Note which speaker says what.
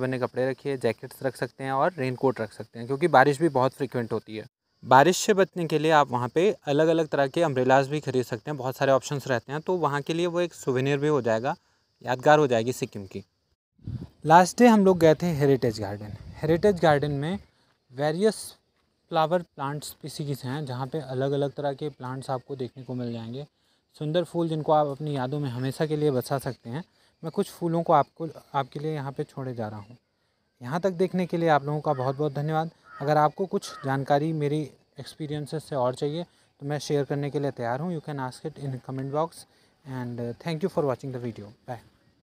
Speaker 1: बने कपड़े रखिए जैकेट्स रख सकते हैं और रेन कोट रख सकते हैं क्योंकि बारिश भी बहुत फ्रिक्वेंट होती है बारिश से बचने के लिए आप वहाँ पे अलग अलग तरह के अम्ब्रेलाज भी खरीद सकते हैं बहुत सारे ऑप्शंस रहते हैं तो वहाँ के लिए वो एक सुवेनियर भी हो जाएगा यादगार हो जाएगी सिक्किम की लास्ट डे हम लोग गए थे हेरिटेज गार्डन हेरिटेज गार्डन में various flower plants plant species हैं जहाँ पे अलग अलग तरह के प्लांट्स आपको देखने को मिल जाएंगे सुंदर फूल जिनको आप अपनी यादों में हमेशा के लिए बचा सकते हैं मैं कुछ फूलों को आपको आपके लिए यहाँ पे छोड़े जा रहा हूँ यहाँ तक देखने के लिए आप लोगों का बहुत बहुत धन्यवाद अगर आपको कुछ जानकारी मेरी एक्सपीरियंसेस से और चाहिए तो मैं शेयर करने के लिए तैयार हूँ you can ask it in comment box and thank you for watching the video bye